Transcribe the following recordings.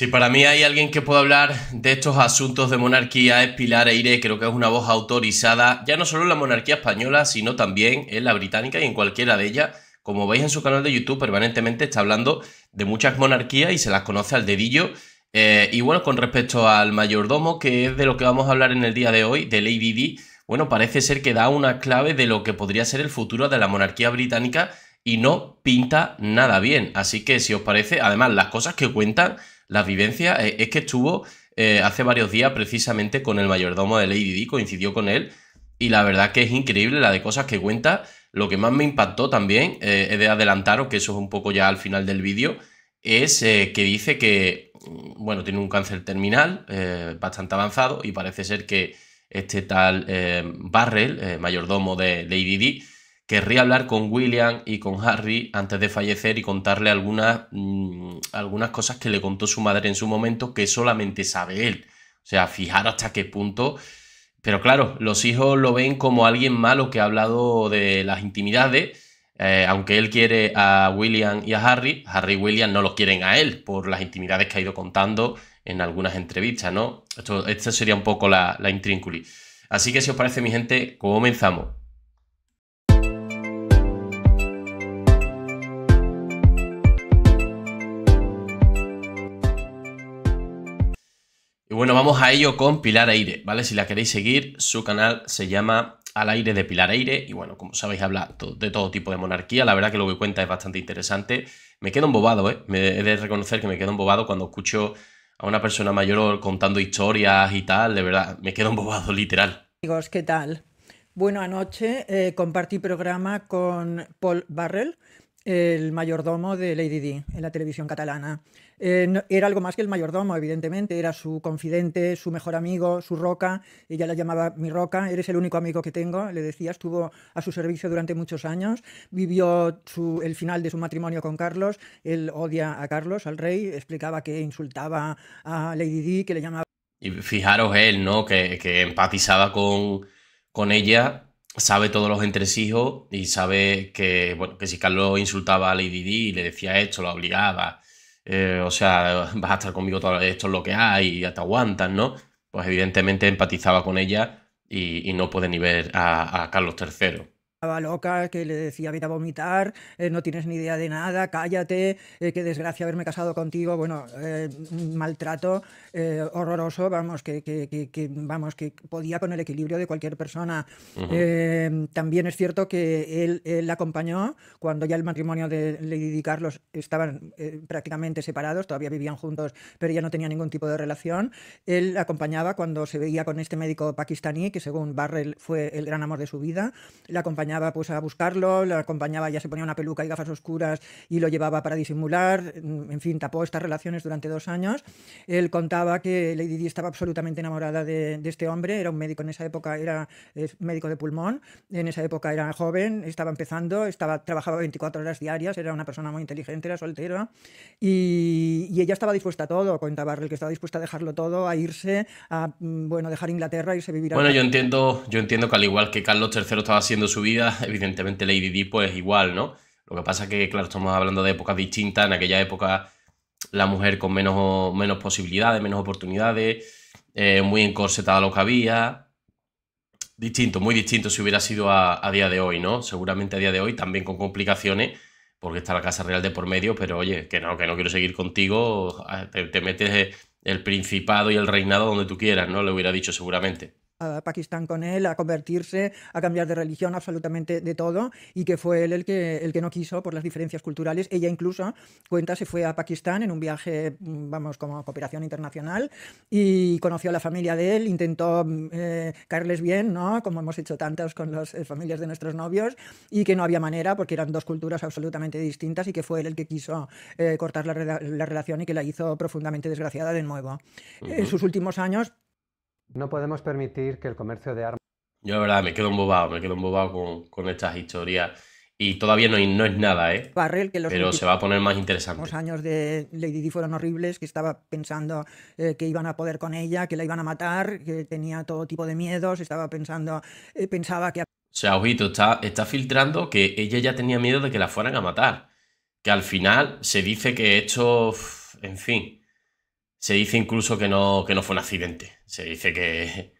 Si para mí hay alguien que pueda hablar de estos asuntos de monarquía es Pilar Eire, creo que es una voz autorizada, ya no solo en la monarquía española, sino también en la británica y en cualquiera de ellas. Como veis en su canal de YouTube, permanentemente está hablando de muchas monarquías y se las conoce al dedillo. Eh, y bueno, con respecto al mayordomo, que es de lo que vamos a hablar en el día de hoy, de Lady bueno, parece ser que da una clave de lo que podría ser el futuro de la monarquía británica y no pinta nada bien. Así que si os parece, además las cosas que cuentan la vivencia eh, es que estuvo eh, hace varios días precisamente con el mayordomo de Lady Di, coincidió con él, y la verdad que es increíble la de cosas que cuenta. Lo que más me impactó también, eh, he de adelantaros que eso es un poco ya al final del vídeo, es que dice que, mm, bueno, tiene un cáncer terminal bastante avanzado y parece ser que este tal Barrel, mayordomo de Lady Di, Querría hablar con William y con Harry antes de fallecer y contarle algunas, mm, algunas cosas que le contó su madre en su momento que solamente sabe él. O sea, fijar hasta qué punto. Pero claro, los hijos lo ven como alguien malo que ha hablado de las intimidades. Eh, aunque él quiere a William y a Harry, Harry y William no lo quieren a él por las intimidades que ha ido contando en algunas entrevistas, ¿no? Esto, esta sería un poco la, la Así que si os parece, mi gente, comenzamos. bueno, vamos a ello con Pilar Aire, ¿vale? Si la queréis seguir, su canal se llama Al Aire de Pilar Aire y bueno, como sabéis, habla de todo tipo de monarquía. La verdad que lo que cuenta es bastante interesante. Me quedo embobado, ¿eh? Me he de reconocer que me quedo embobado cuando escucho a una persona mayor contando historias y tal. De verdad, me quedo embobado, literal. Amigos, ¿qué tal? Bueno, anoche eh, compartí programa con Paul Barrel el mayordomo de Lady Di en la televisión catalana. Eh, era algo más que el mayordomo, evidentemente, era su confidente, su mejor amigo, su roca, ella la llamaba mi roca, eres el único amigo que tengo, le decía, estuvo a su servicio durante muchos años, vivió el final de su matrimonio con Carlos, él odia a Carlos, al rey, explicaba que insultaba a Lady Di, que le llamaba... Y fijaros él, ¿no? Que, que empatizaba con, con ella sabe todos los entresijos y sabe que, si Carlos insultaba a Lady Di y le decía esto, lo obligaba, eh, o sea, vas a estar conmigo todo esto es lo que hay y hasta aguantas, ¿no? Pues evidentemente empatizaba con ella y, no puede ni ver a, a Carlos III loca, que le decía vete a vomitar, eh, no tienes ni idea de nada, cállate, eh, qué desgracia haberme casado contigo, bueno, un eh, maltrato horroroso, vamos, que, vamos, que podía con el equilibrio de cualquier persona. Em, también es cierto que él, la acompañó cuando ya el matrimonio de Lady Carlos estaban prácticamente separados, todavía vivían juntos, pero ya no tenía ningún tipo de relación. Él acompañaba cuando se veía con este médico pakistaní, que según Barrel fue el gran amor de su vida, la acompañó pues a buscarlo, lo acompañaba, ya se ponía una peluca y gafas oscuras y lo llevaba para disimular, mm, en fin, tapó estas relaciones durante dos años. Él contaba que Lady Di estaba absolutamente enamorada de, este hombre, era un médico en esa época, era médico de pulmón, en esa época era joven, estaba empezando, estaba, trabajaba 24 horas diarias, era una persona muy inteligente, era soltera y, ella estaba dispuesta a todo, contaba el que estaba dispuesta a dejarlo todo, a irse, a mm, bueno, dejar Inglaterra y se vivir. Bueno, yo entiendo, yo entiendo que al igual que Carlos III estaba haciendo su vida, evidentemente Lady Di pues igual, ¿no? Lo que pasa es que, claro, estamos hablando de épocas distintas, en aquella época la mujer con menos, menos posibilidades, menos oportunidades, eh, muy encorsetada lo que había. Distinto, muy distinto si hubiera sido a, día de hoy, ¿no? Seguramente a día de hoy también con complicaciones, porque está la Casa Real de por medio, pero oye, que no, que no quiero seguir contigo, ah, te, te metes el principado y el reinado donde tú quieras, ¿no? Le hubiera dicho seguramente a Pakistán con él, a convertirse, a cambiar de religión, absolutamente de todo, y que fue él el que, el que no quiso por las diferencias culturales. Ella incluso cuenta, se fue a Pakistán en un viaje, vamos, como cooperación internacional, y conoció a la familia de él, intentó eh, caerles bien, ¿no? Como hemos hecho tantas con las eh, familias de nuestros novios, y que no había manera porque eran dos culturas absolutamente distintas y que fue él el que quiso eh, cortar la, relación y que la hizo profundamente desgraciada de nuevo. En sus últimos años no podemos permitir que el comercio de armas... Yo la verdad me quedo embobado, me quedo embobado con, con estas historias. Y todavía no, no es nada, ¿eh? Pero se va a poner más interesante. Los años de Lady Di fueron horribles, que estaba pensando eh, que iban a poder con ella, que la iban a matar, que tenía todo tipo de miedos, estaba pensando, eh, pensaba que... O sea, ojito, está, está filtrando que ella ya tenía miedo de que la fueran a matar. Que al final se dice que esto, en fin, se dice incluso que no, que no fue un accidente. Se dice que,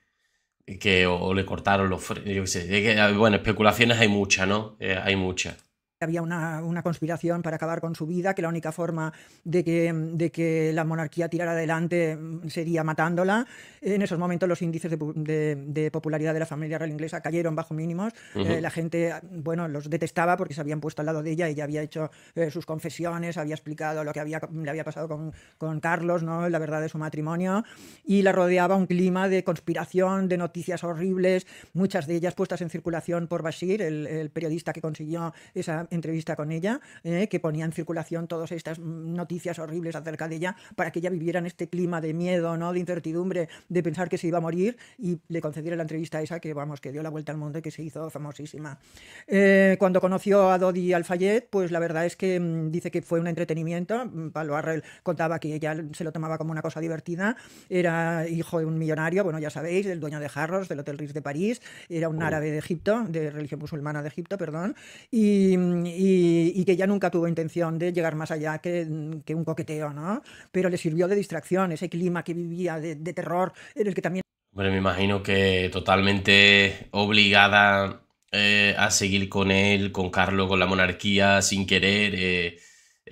que o, le cortaron los frenos. Bueno, especulaciones hay muchas, ¿no? Eh, hay muchas había una, una, conspiración para acabar con su vida, que la única forma de que, de que la monarquía tirara adelante mm, sería matándola. En esos momentos los índices de, popularidad de la familia real inglesa cayeron bajo mínimos. Eh, la gente, bueno, los detestaba porque se habían puesto al lado de ella, ella había hecho eh, sus confesiones, había explicado lo que había, le había pasado con, con Carlos, ¿no? la verdad de su matrimonio, y la rodeaba un clima de conspiración, de noticias horribles, muchas de ellas puestas en circulación por Bashir, el, el periodista que consiguió esa entrevista con ella, eh, que ponía en circulación todas estas mm, noticias horribles acerca de ella, para que ella viviera en este clima de miedo, ¿no? de incertidumbre, de pensar que se iba a morir, y le concediera la entrevista esa que, vamos, que dio la vuelta al mundo y que se hizo famosísima. Eh, cuando conoció a Dodi Alfayet, pues la verdad es que mm, dice que fue un entretenimiento. Mm, Pablo Arrel contaba que ella se lo tomaba como una cosa divertida. Era hijo de un millonario, bueno, ya sabéis, del dueño de Jarros, del Hotel Ritz de París, era un árabe de Egipto, de religión musulmana de Egipto, perdón, y y, que ya nunca tuvo intención de llegar más allá mm, que, un coqueteo, ¿no? Pero le sirvió de distracción ese clima que vivía de, terror en el que también... Bueno, me imagino que totalmente obligada eh, a seguir con él, con Carlos, con la monarquía, sin querer... Eh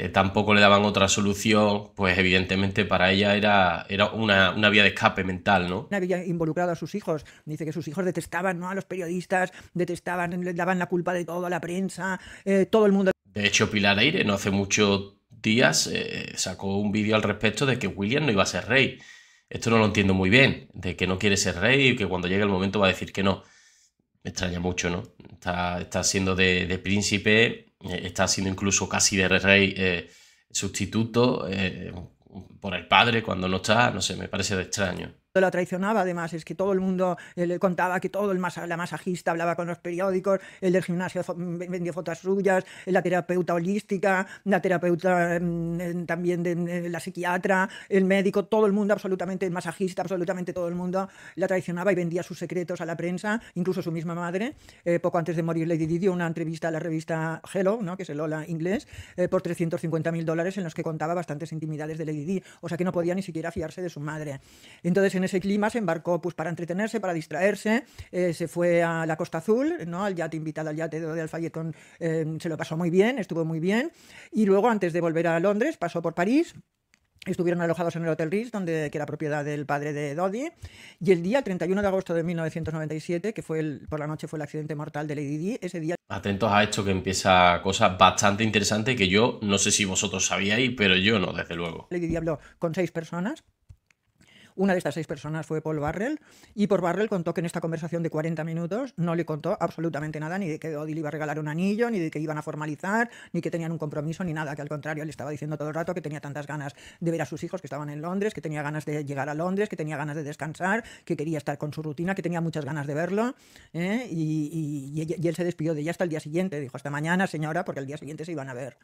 eh, tampoco le daban otra solución, pues evidentemente para ella era, era una, vía de escape mental, ¿no? Había involucrado a sus hijos. Dice que sus hijos detestaban ¿no? a los periodistas, detestaban, le daban la culpa de todo a la prensa, eh, todo el mundo. De hecho, Pilar Aire no hace muchos días eh, sacó un vídeo al respecto de que William no iba a ser rey. Esto no lo entiendo muy bien, de que no quiere ser rey y que cuando llegue el momento va a decir que no. Me extraña mucho, ¿no? Está, siendo de príncipe eh, está siendo incluso casi de rey eh, sustituto eh, por el padre cuando no está, no sé, me parece extraño la traicionaba además, es que todo el mundo eh, le contaba que todo el masajista hablaba con los periódicos, el del gimnasio mm, vendía fotos suyas, la terapeuta holística, la terapeuta mm, también de la psiquiatra, el médico, todo el mundo absolutamente, el masajista, absolutamente todo el mundo la traicionaba y vendía sus secretos a la prensa, incluso su misma madre, eh, poco antes de morir Lady Di dio una entrevista a la revista Hello, ¿no? que es el Hola inglés, eh, por 350.000 mil dólares en los que contaba bastantes intimidades de Lady Di, o sea que no podía ni siquiera fiarse de su madre. Entonces en ese clima se embarcó pues, para entretenerse, para distraerse, eh, se fue a la Costa Azul, ¿no? al yate invitado, al yate de Alfayet, em, se lo pasó muy bien, estuvo muy bien, y luego antes de volver a Londres pasó por París, Estuvieron alojados en el Hotel Ritz, donde, que era propiedad del padre de Dodi, Y el día, 31 de agosto de 1997, que fue el, por la noche fue el accidente mortal de Lady Di, ese día... Atentos a esto que empieza cosas bastante interesantes que yo no sé si vosotros sabíais, pero yo no, desde luego. Lady Di habló con seis personas, una de estas seis personas fue Paul Barrell y por Barrell contó que en esta conversación de 40 minutos no le contó absolutamente nada, ni de que Odile iba a regalar un anillo, ni de que iban a formalizar, ni que tenían un compromiso, ni nada, que al contrario le estaba diciendo todo el rato que tenía tantas ganas de ver a sus hijos que estaban en Londres, que tenía ganas de llegar a Londres, que tenía ganas de descansar, que quería estar con su rutina, que tenía muchas ganas de verlo. ¿eh? Y, él se despidió de ella hasta el día siguiente, dijo hasta mañana señora, porque el día siguiente se iban a ver.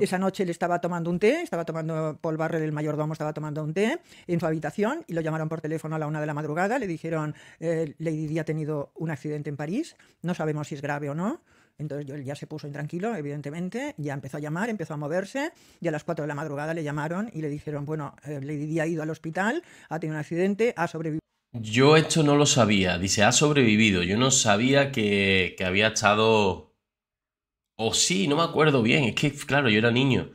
Esa noche le estaba tomando un té, estaba tomando, Paul Barrell, el mayordomo, estaba tomando un té en su habitación lo llamaron por teléfono a la una de la madrugada, le dijeron, eh, Lady Di ha tenido un accidente en París, no sabemos si es grave o no. Entonces ya se puso intranquilo, evidentemente, ya empezó a llamar, empezó a moverse y a las 4 de la madrugada le llamaron y le dijeron, bueno, eh, Lady Di ha ido al hospital, ha tenido un accidente, ha sobrevivido. Yo esto no lo sabía, dice, ha sobrevivido, yo no sabía que, había estado... O sí, no me acuerdo bien, es que claro, yo era niño.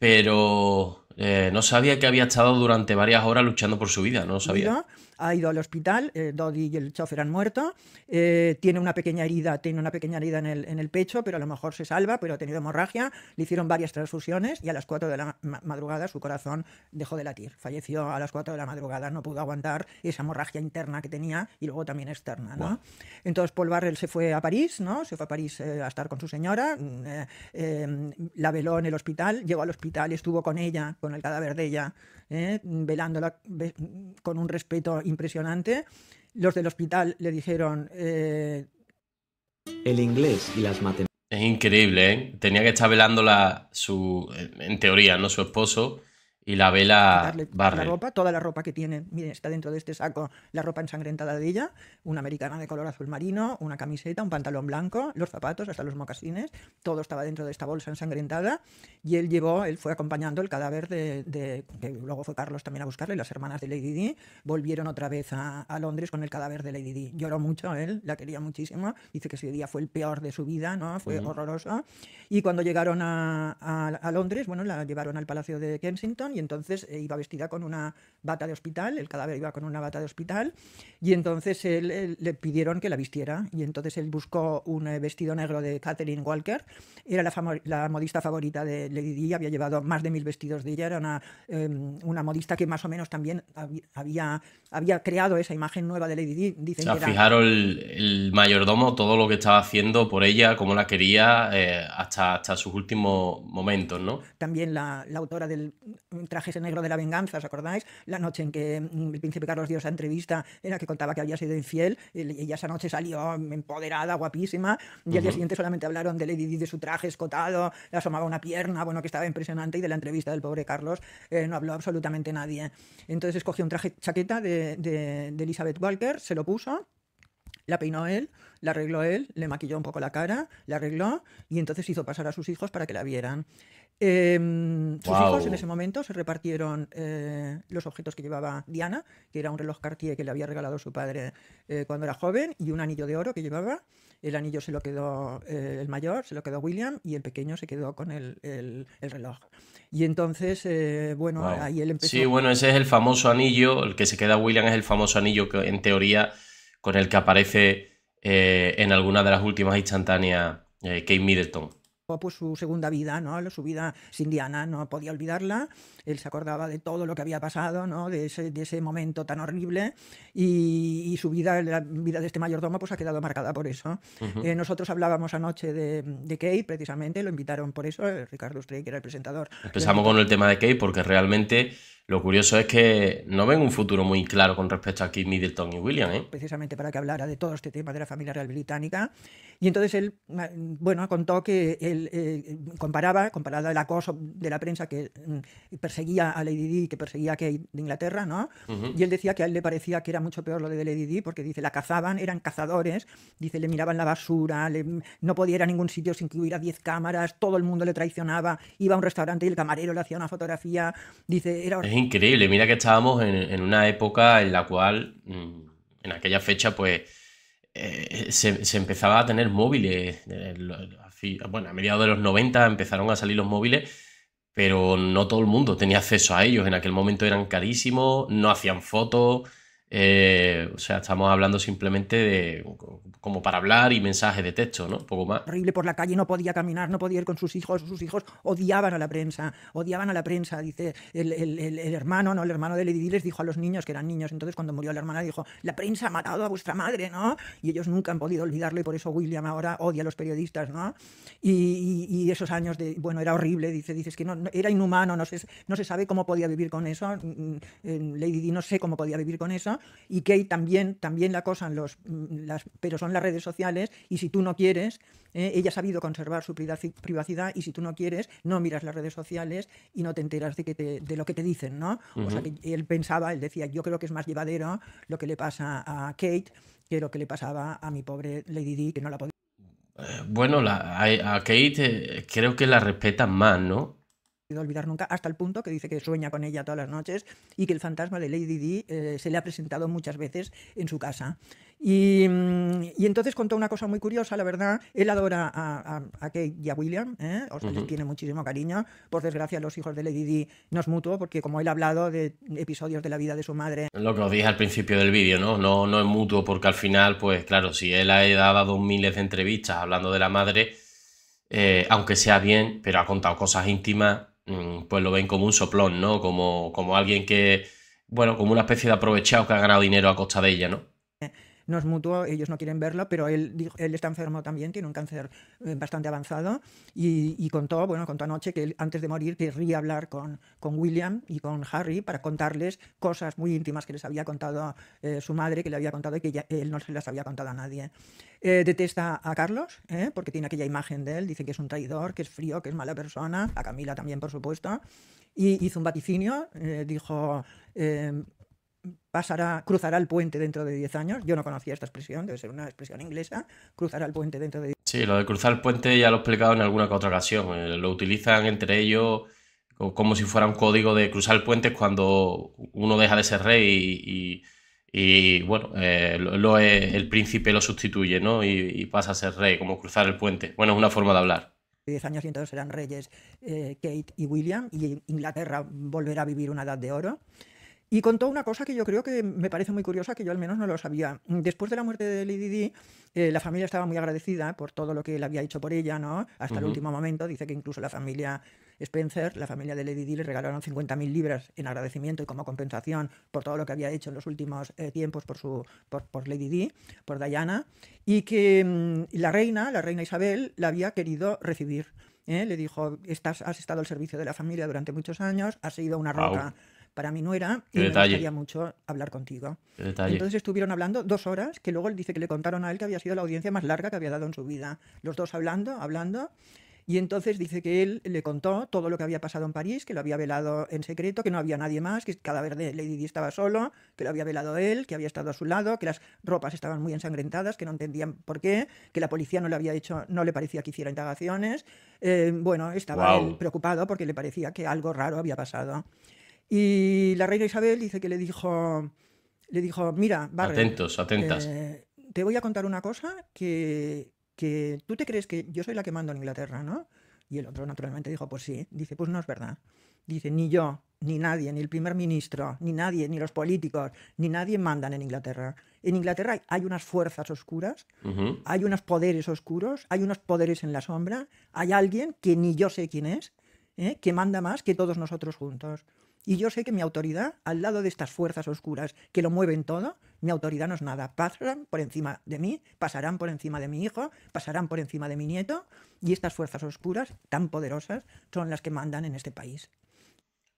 Pero eh, no sabía que había estado durante varias horas luchando por su vida, no sabía ha ido al hospital, eh, y el chofer han muerto, eh, tiene una pequeña herida, tiene una pequeña herida en el, en el, pecho, pero a lo mejor se salva, pero ha tenido hemorragia, le hicieron varias transfusiones y a las 4 de la madrugada su corazón dejó de latir, falleció a las 4 de la madrugada, no pudo aguantar esa hemorragia interna que tenía y luego también externa. Entonces Paul Barrel se fue a París, ¿no? se fue a París eh, a estar con su señora, mm, eh, em, la veló en el hospital, llegó al hospital, estuvo con ella, con el cadáver de ella, velándola con un respeto impresionante. Los del hospital le dijeron... Eh, El inglés y las matemáticas. Es increíble, ¿eh? Tenía que estar velándola su, en teoría, ¿no? Su esposo y la vela ropa, toda la ropa que tiene, miren, está dentro de este saco, la ropa ensangrentada de ella, una americana de color azul marino, una camiseta, un pantalón blanco, los zapatos, hasta los mocasines, todo estaba dentro de esta bolsa ensangrentada. Y él llevó, él fue acompañando el cadáver de, que luego fue Carlos también a buscarle, las hermanas de Lady Di, volvieron otra vez a, Londres con el cadáver de Lady Di. Lloró mucho él, la quería muchísimo, dice que ese día fue el peor de su vida, ¿no? Fue horrorosa horroroso. Y cuando llegaron a, a Londres, bueno, la llevaron al Palacio de Kensington y entonces eh, iba vestida con una bata de hospital, el cadáver iba con una bata de hospital, y entonces él, le pidieron que la vistiera, y entonces él buscó un eh, vestido negro de Catherine Walker, era la, la modista favorita de Lady Di, había llevado más de mil vestidos de ella, era una, em, una modista que más o menos también había, había creado esa imagen nueva de Lady Di. Dicen fijaros el, el, mayordomo, todo lo que estaba haciendo por ella, como la quería, eh, hasta, hasta sus últimos momentos, ¿no? También la, la autora del traje ese negro de la venganza, ¿os acordáis? La noche en que mm, el príncipe Carlos dio esa entrevista en la que contaba que había sido infiel, y ella esa noche salió empoderada, guapísima, y al día siguiente solamente hablaron de Lady Di, de su traje escotado, le asomaba una pierna, bueno, que estaba impresionante, y de la entrevista del pobre Carlos eh, no habló absolutamente nadie. Entonces escogió un traje chaqueta de Elizabeth Walker, se lo puso, la peinó él, la arregló él, le maquilló un poco la cara, la arregló y entonces hizo pasar a sus hijos para que la vieran. Em, sus hijos en ese momento se repartieron eh, los objetos que llevaba Diana, que era un reloj Cartier que le había regalado su padre eh, cuando era joven, y un anillo de oro que llevaba. El anillo se lo quedó eh, el mayor, se lo quedó William, y el pequeño se quedó con el, reloj. Y entonces, bueno, ahí él empezó. Sí, bueno, ese es el famoso anillo, el que se queda William es el famoso anillo que en teoría con el que aparece eh, en alguna de las últimas instantáneas eh, Kate Middleton. Pues su segunda vida, ¿no? Su vida sin no podía olvidarla. Él se acordaba de todo lo que había pasado, ¿no? De ese, ese momento tan horrible. Y, su vida, la vida de este mayordomo, pues ha quedado marcada por eso. Eh, nosotros hablábamos anoche de, de, Kate, precisamente, lo invitaron por eso, Ricardo Ustrey, que era el presentador. Empezamos con el tema de Kate, porque realmente lo curioso es que no ven un futuro muy claro con respecto a Kim Middleton y William. ¿eh? Precisamente para que hablara de todo este tema de la familia real británica. Y entonces él, mm, ah, bueno, contó que él eh, comparaba, comparaba el acoso de la prensa que mm, perseguía a Lady Di, que perseguía a Kate de Inglaterra, ¿no? Y él decía que a él le parecía que era mucho peor lo de Lady Di, porque dice, la cazaban, eran cazadores, dice, le miraban la basura, mm, no podía ir a ningún sitio sin que hubiera 10 cámaras, todo el mundo le traicionaba, iba a un restaurante y el camarero le hacía una fotografía, dice, era horrible increíble. Mira que estábamos en, una época en la cual, mm, en aquella fecha, pues eh, se, se, empezaba a tener móviles. Eh, bueno, a mediados de los 90 empezaron a salir los móviles, pero no todo el mundo tenía acceso a ellos. En aquel momento eran carísimos, no hacían fotos eh, o sea, estamos hablando simplemente de como para hablar y mensaje de texto, ¿no? Poco más. Horrible por la calle, no podía caminar, no podía ir con sus hijos. Sus hijos odiaban a la prensa, odiaban a la prensa. Dice el, hermano, ¿no? El hermano de Lady les dijo a los niños que eran niños. Entonces, cuando murió la hermana, dijo: La prensa ha matado a vuestra madre, ¿no? Y ellos nunca han podido olvidarlo y por eso William ahora odia a los periodistas, ¿no? Y, esos años de, bueno, era horrible, dice, dices que no, era inhumano, no se, no se sabe cómo podía vivir con eso. Mm, mm, eh, Lady D no sé cómo podía vivir con eso y Kate también, también la acosan los, mm, las, pero son las redes sociales y si tú no quieres, eh, ella ha sabido conservar su privacidad y si tú no quieres, no miras las redes sociales y no te enteras de, lo que te dicen, ¿no? O sea, que él pensaba, él decía, yo creo que es más llevadero lo que le pasa a Kate que lo que le pasaba a mi pobre Lady Di, que no la podía... Eh, bueno, a, Kate eh, creo que la respetan más, ¿no? olvidar nunca, hasta el punto que dice que sueña con ella todas las noches y que el fantasma de Lady Di eh, se le ha presentado muchas veces en su casa. Mm, y, entonces contó una cosa muy curiosa, la verdad. Él adora a, a, a Kate y a William, ¿eh? o sea, tiene muchísimo cariño. Por desgracia, los hijos de Lady Di no es mutuo, porque como él ha hablado de episodios de la vida de su madre. Lo que os dije al principio del vídeo, ¿no? No, no es mutuo, porque al final, pues claro, si él ha dado miles de entrevistas hablando de la madre, eh, aunque sea bien, pero ha contado cosas íntimas Mm, pues lo ven como un soplón, ¿no? Como, como alguien que, bueno, como una especie de aprovechado que ha ganado dinero a costa de ella, ¿no? no es mutuo, ellos no quieren verlo, pero él, él está enfermo también, tiene un cáncer eh, bastante avanzado y, y contó, bueno, contó anoche que antes de morir querría hablar con, con William y con Harry para contarles cosas muy íntimas que les había contado eh, su madre, que le había contado y que él no se las había contado a nadie. Eh, detesta a Carlos, porque tiene aquella imagen de él, dice que es un traidor, que es frío, que es mala persona, a Camila también, por supuesto, y hizo un vaticinio, dijo pasará, cruzará el puente dentro de 10 años. Yo no conocía esta expresión, debe ser una expresión inglesa, cruzará el puente dentro de 10 Sí, lo de cruzar el puente ya lo he explicado en alguna que otra ocasión. Eh, lo utilizan entre ellos como si fuera un código de cruzar el puente cuando uno deja de ser rey y, bueno, eh, el príncipe lo sustituye, ¿no? Y, pasa a ser rey, como cruzar el puente. Bueno, es una forma de hablar. 10 años y entonces serán reyes eh, Kate y William y Inglaterra volverá a vivir una edad de oro. Y contó una cosa que yo creo que me parece muy curiosa, que yo al menos no lo sabía. Después de la muerte de Lady Di, eh, la familia estaba muy agradecida por todo lo que él había hecho por ella, ¿no? Hasta el último momento. Dice que incluso la familia Spencer, la familia de Lady Di, le regalaron 50.000 libras en agradecimiento y como compensación por todo lo que había hecho en los últimos eh, tiempos por, su, por, Lady Di, por Diana, y que mm, la reina, la reina Isabel, la había querido recibir. ¿eh? Le dijo, Estás, has estado al servicio de la familia durante muchos años, has sido una roca para mí no era y me gustaría mucho hablar contigo. Entonces estuvieron hablando dos horas, que luego él dice que le contaron a él que había sido la audiencia más larga que había dado en su vida. Los dos hablando, hablando. Y entonces dice que él le contó todo lo que había pasado en París, que lo había velado en secreto, que no había nadie más, que cada vez de Lady Di estaba solo, que lo había velado él, que había estado a su lado, que las ropas estaban muy ensangrentadas, que no entendían por qué, que la policía no le había hecho, no le parecía que hiciera indagaciones. Eh, bueno, estaba preocupado porque le parecía que algo raro había pasado. Y la reina Isabel dice que le dijo, le dijo mira, Atentos, atentas. Eh, te voy a contar una cosa que, tú te crees que yo soy la que mando en Inglaterra, ¿no? Y el otro naturalmente dijo, pues sí. Dice, pues no es verdad. Dice, ni yo, ni nadie, ni el primer ministro, ni nadie, ni los políticos, ni nadie mandan en Inglaterra. En Inglaterra hay unas fuerzas oscuras, hay unos poderes oscuros, hay unos poderes en la sombra, hay alguien que ni yo sé quién es, ¿eh? que manda más que todos nosotros juntos. Y yo sé que mi autoridad, al lado de estas fuerzas oscuras que lo mueven todo, mi autoridad no es nada. Pasarán por encima de mí, pasarán por encima de mi hijo, pasarán por encima de mi nieto, y estas fuerzas oscuras, tan poderosas, son las que mandan en este país.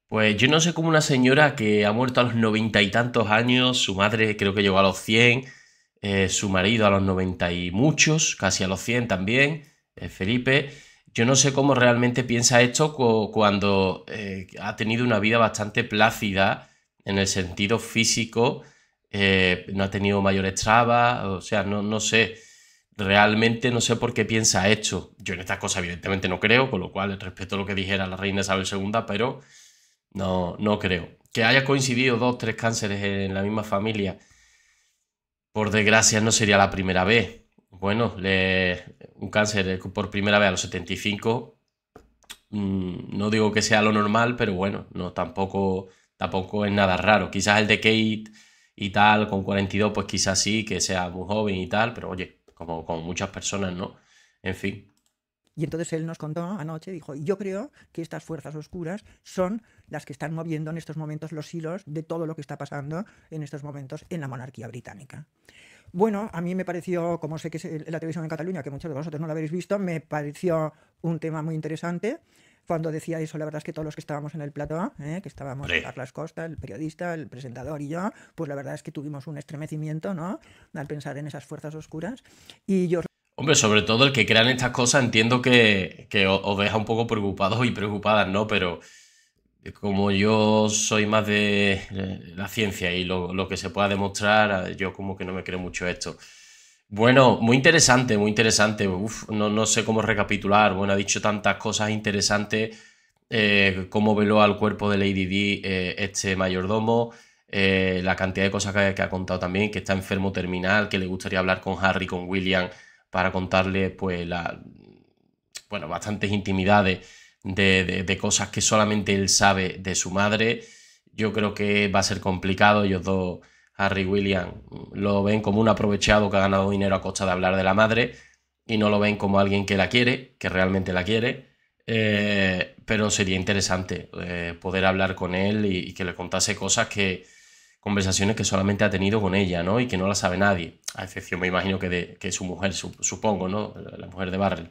Pues yo no sé cómo una señora que ha muerto a los noventa y tantos años, su madre creo que llegó a los cien, eh, su marido a los noventa y muchos, casi a los cien también, eh, Felipe, yo no sé cómo realmente piensa esto cuando eh, ha tenido una vida bastante plácida en el sentido físico, eh, no ha tenido mayores trabas, o sea, no, no sé. Realmente no sé por qué piensa esto. Yo en estas cosas evidentemente no creo, con lo cual respeto lo que dijera la reina Isabel II, pero no, no creo. Que haya coincidido dos, tres cánceres en la misma familia, por desgracia no sería la primera vez. Bueno, un cáncer por primera vez a los 75, mm, no digo que sea lo normal, pero bueno, no tampoco, tampoco es nada raro. Quizás el de Kate y tal, con 42, pues quizás sí, que sea muy joven y tal, pero oye, como, como muchas personas, ¿no? En fin. Y entonces él nos contó anoche, dijo, yo creo que estas fuerzas oscuras son las que están moviendo en estos momentos los hilos de todo lo que está pasando en estos momentos en la monarquía británica. Bueno, a mí me pareció, como sé que es la televisión en Cataluña, que muchos de vosotros no la habéis visto, me pareció un tema muy interesante. Cuando decía eso, la verdad es que todos los que estábamos en el plató, ¿eh? que estábamos Carlos Costa, el periodista, el presentador y yo, pues la verdad es que tuvimos un estremecimiento, ¿no? Al pensar en esas fuerzas oscuras. Y yo Hombre, sobre todo el que crean estas cosas, entiendo que, que os deja un poco preocupados y preocupadas, ¿no? Pero como yo soy más de la ciencia y lo, que se pueda demostrar, yo como que no me creo mucho esto. Bueno, muy interesante, muy interesante. Uf, no, no, sé cómo recapitular. Bueno, ha dicho tantas cosas interesantes. Eh, cómo veló al cuerpo de Lady D eh, este mayordomo. Eh, la cantidad de cosas que, ha contado también, que está enfermo terminal, que le gustaría hablar con Harry, con William, para contarle, pues, la, bueno, bastantes intimidades de, cosas que solamente él sabe de su madre. Yo creo que va a ser complicado. Ellos dos, Harry William, lo ven como un aprovechado que ha ganado dinero a costa de hablar de la madre y no lo ven como alguien que la quiere, que realmente la quiere. Eh, pero sería interesante eh, poder hablar con él y, que le contase cosas que, conversaciones que solamente ha tenido con ella, ¿no? Y que no la sabe nadie, a excepción, me imagino, que de que su mujer, supongo, ¿no? La mujer de Barrel.